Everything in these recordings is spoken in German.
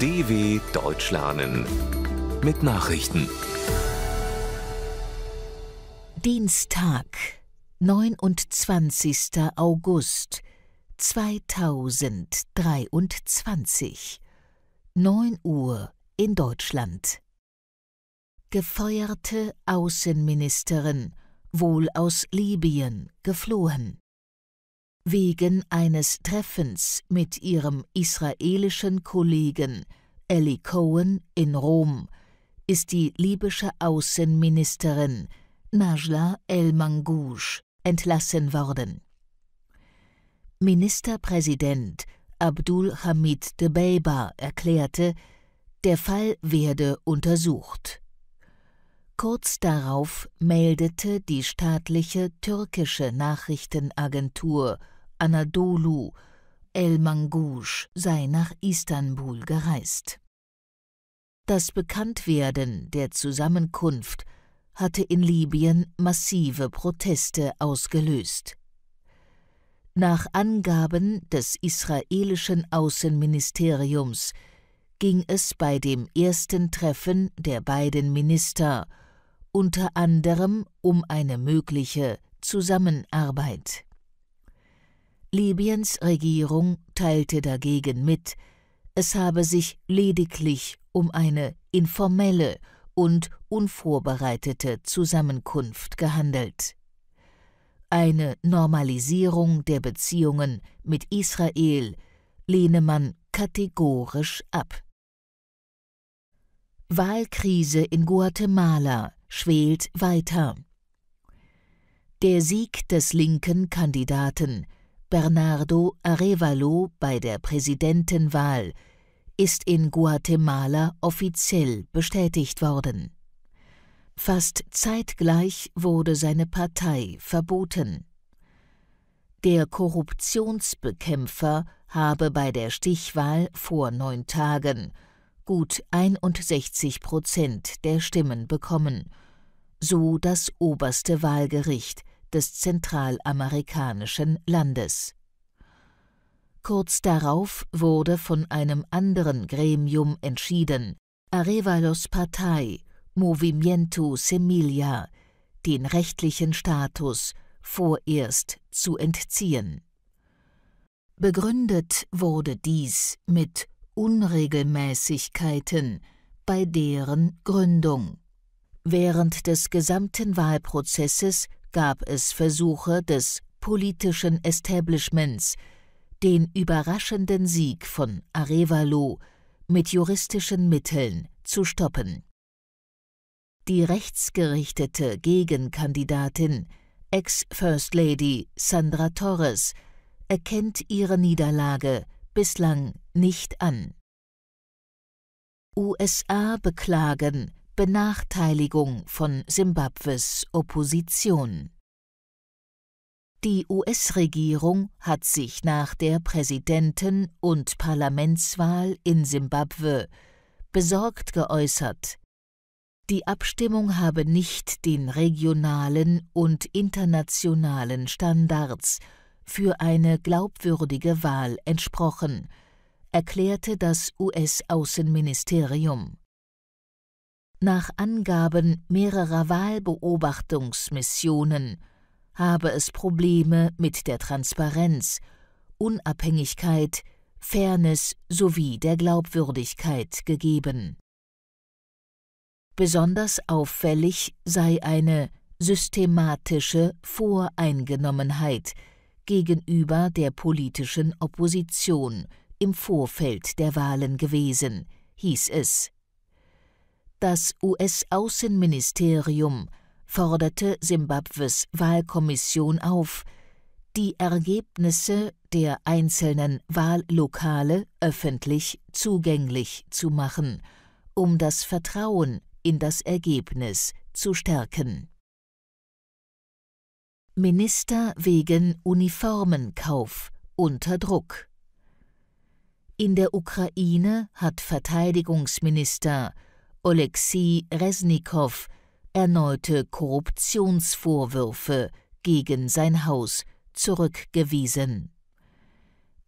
DW Deutsch lernen mit Nachrichten. Dienstag, 29. August 2023. 9 Uhr in Deutschland. Gefeuerte Außenministerin, wohl aus Libyen, geflohen wegen eines Treffens mit ihrem israelischen Kollegen Ellie Cohen in Rom ist die libysche Außenministerin Najla El-Mangouj entlassen worden. Ministerpräsident Abdul Hamid Debeiba erklärte, der Fall werde untersucht. Kurz darauf meldete die staatliche türkische Nachrichtenagentur Anadolu el Mangouj sei nach Istanbul gereist. Das Bekanntwerden der Zusammenkunft hatte in Libyen massive Proteste ausgelöst. Nach Angaben des israelischen Außenministeriums ging es bei dem ersten Treffen der beiden Minister unter anderem um eine mögliche Zusammenarbeit. Libyens Regierung teilte dagegen mit, es habe sich lediglich um eine informelle und unvorbereitete Zusammenkunft gehandelt. Eine Normalisierung der Beziehungen mit Israel lehne man kategorisch ab. Wahlkrise in Guatemala schwelt weiter. Der Sieg des linken Kandidaten Bernardo Arevalo bei der Präsidentenwahl ist in Guatemala offiziell bestätigt worden. Fast zeitgleich wurde seine Partei verboten. Der Korruptionsbekämpfer habe bei der Stichwahl vor neun Tagen gut 61 Prozent der Stimmen bekommen, so das oberste Wahlgericht des zentralamerikanischen Landes. Kurz darauf wurde von einem anderen Gremium entschieden, Arevalos Partei, Movimiento Semilla, den rechtlichen Status vorerst zu entziehen. Begründet wurde dies mit Unregelmäßigkeiten bei deren Gründung. Während des gesamten Wahlprozesses gab es Versuche des politischen Establishments, den überraschenden Sieg von Arevalo mit juristischen Mitteln zu stoppen. Die rechtsgerichtete Gegenkandidatin, Ex-First Lady Sandra Torres, erkennt ihre Niederlage bislang nicht an. USA beklagen Benachteiligung von Simbabwes Opposition. Die US-Regierung hat sich nach der Präsidenten- und Parlamentswahl in Simbabwe besorgt geäußert. Die Abstimmung habe nicht den regionalen und internationalen Standards für eine glaubwürdige Wahl entsprochen, erklärte das US-Außenministerium. Nach Angaben mehrerer Wahlbeobachtungsmissionen habe es Probleme mit der Transparenz, Unabhängigkeit, Fairness sowie der Glaubwürdigkeit gegeben. Besonders auffällig sei eine systematische Voreingenommenheit gegenüber der politischen Opposition im Vorfeld der Wahlen gewesen, hieß es. Das US-Außenministerium forderte Simbabwes Wahlkommission auf, die Ergebnisse der einzelnen Wahllokale öffentlich zugänglich zu machen, um das Vertrauen in das Ergebnis zu stärken. Minister wegen Uniformenkauf unter Druck. In der Ukraine hat Verteidigungsminister Oleksiy Resnikow erneute Korruptionsvorwürfe gegen sein Haus zurückgewiesen.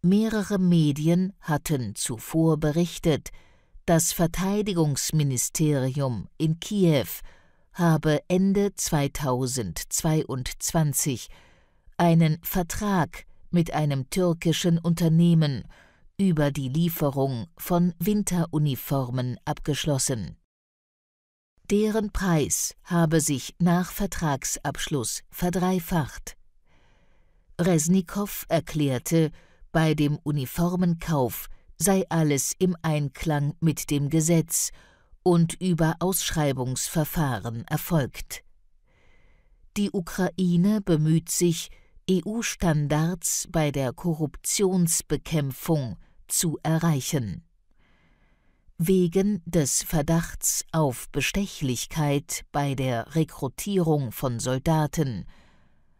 Mehrere Medien hatten zuvor berichtet, das Verteidigungsministerium in Kiew habe Ende 2022 einen Vertrag mit einem türkischen Unternehmen über die Lieferung von Winteruniformen abgeschlossen. Deren Preis habe sich nach Vertragsabschluss verdreifacht. Resnikow erklärte, bei dem Uniformenkauf sei alles im Einklang mit dem Gesetz und über Ausschreibungsverfahren erfolgt. Die Ukraine bemüht sich, EU-Standards bei der Korruptionsbekämpfung zu erreichen wegen des Verdachts auf Bestechlichkeit bei der Rekrutierung von Soldaten,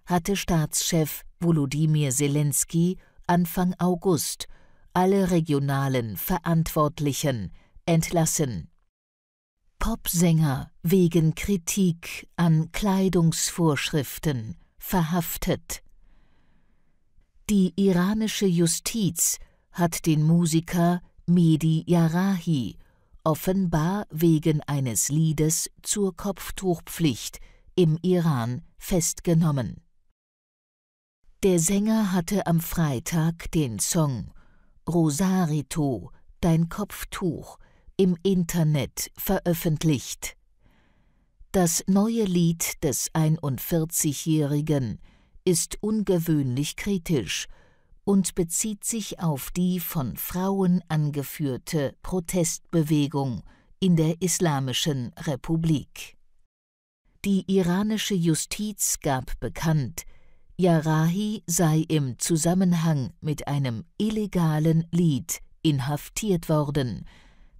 hatte Staatschef Volodymyr Zelensky Anfang August alle regionalen Verantwortlichen entlassen. Popsänger wegen Kritik an Kleidungsvorschriften verhaftet. Die iranische Justiz hat den Musiker Medi Yarahi, offenbar wegen eines Liedes zur Kopftuchpflicht im Iran festgenommen. Der Sänger hatte am Freitag den Song Rosarito, dein Kopftuch im Internet veröffentlicht. Das neue Lied des 41-Jährigen ist ungewöhnlich kritisch und bezieht sich auf die von Frauen angeführte Protestbewegung in der Islamischen Republik. Die iranische Justiz gab bekannt, Yarahi sei im Zusammenhang mit einem illegalen Lied inhaftiert worden,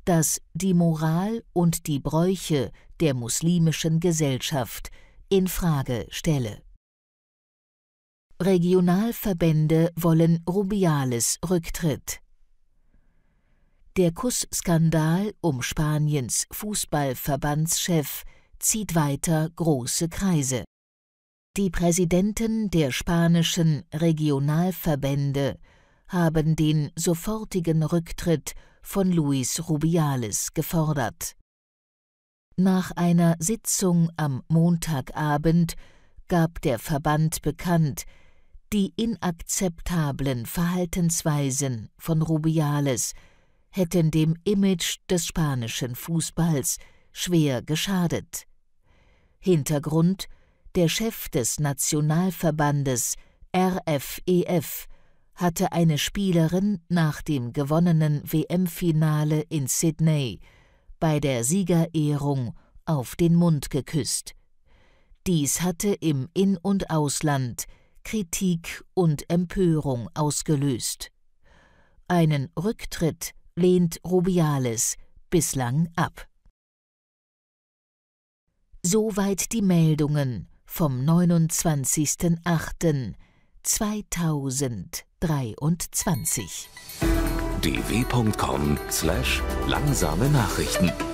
das die Moral und die Bräuche der muslimischen Gesellschaft in Frage stelle. Regionalverbände wollen Rubiales Rücktritt. Der Kussskandal um Spaniens Fußballverbandschef zieht weiter große Kreise. Die Präsidenten der spanischen Regionalverbände haben den sofortigen Rücktritt von Luis Rubiales gefordert. Nach einer Sitzung am Montagabend gab der Verband bekannt, die inakzeptablen Verhaltensweisen von Rubiales hätten dem Image des spanischen Fußballs schwer geschadet. Hintergrund der Chef des Nationalverbandes RFEF e hatte eine Spielerin nach dem gewonnenen WM-Finale in Sydney bei der Siegerehrung auf den Mund geküsst. Dies hatte im In- und Ausland Kritik und Empörung ausgelöst. Einen Rücktritt lehnt Rubiales bislang ab. Soweit die Meldungen vom 29.08.2023. dw.com/langsame Nachrichten